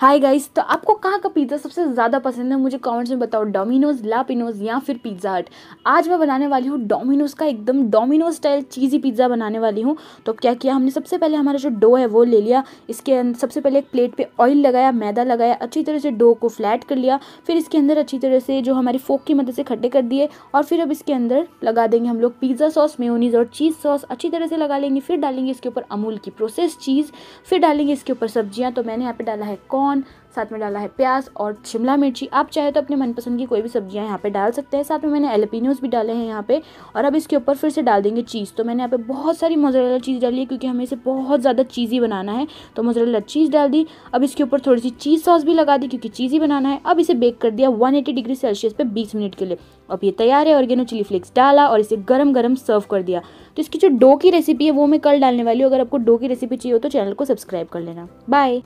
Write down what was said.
hi guys तो आपको कहाँ का पिज़्ज़ा सबसे ज़्यादा पसंद है मुझे कमेंट्स में बताओ डोमिनोज लापिनोज या फिर पिज़्ज़ा हट आज मैं बनाने वाली हूँ डोमिनोज का एकदम डोमिनोज स्टाइल चीज़ी पिज़्ज़ा बनाने वाली हूँ तो क्या किया हमने सबसे पहले हमारा जो डो है वो ले लिया इसके अंदर सबसे पहले एक प्लेट पर ऑयल लगाया मैदा लगाया अच्छी तरह से डो को फ्लैट कर लिया फिर इसके अंदर अच्छी तरह से जो हमारी फोक की मदद से खट्टे कर दिए और फिर अब इसके अंदर लगा देंगे हम लोग पिज़्ज़ा सॉस मेयोनीज और चीज़ सॉस अच्छी तरह से लगा लेंगे फिर डालेंगे इसके ऊपर अमूल की प्रोसेस चीज़ फिर डालेंगे इसके ऊपर सब्जियाँ तो मैंने यहाँ पर डाला है कॉर्न कॉर्न साथ में डाला है प्याज और शिमला मिर्ची आप चाहे तो अपने मनपसंद की कोई भी सब्जियां यहाँ पे डाल सकते हैं साथ में मैंने एलपिनोज भी डाले हैं यहाँ पे और अब इसके ऊपर फिर से डाल देंगे चीज़ तो मैंने यहाँ पे बहुत सारी मोजरेला चीज़ डाली है क्योंकि हमें इसे बहुत ज़्यादा चीज़ी बनाना है तो मोजरेला चीज़ डाल दी अब इसके ऊपर थोड़ी सी चीज़ सॉस भी लगा दी क्योंकि चीज़ी बनाना है अब इसे बेक कर दिया वन डिग्री सेल्सियस पर बीस मिनट के लिए अब ये तैयार है ऑर्गेनो चिली फ्लेक्स डाला और इसे गर्म गर्म सर्व कर दिया तो इसकी जो डो की रेसिपी है वो मैं कल डालने वाली हूँ अगर आपको डो की रेसिपी चाहिए हो तो चैनल को सब्सक्राइब कर लेना बाय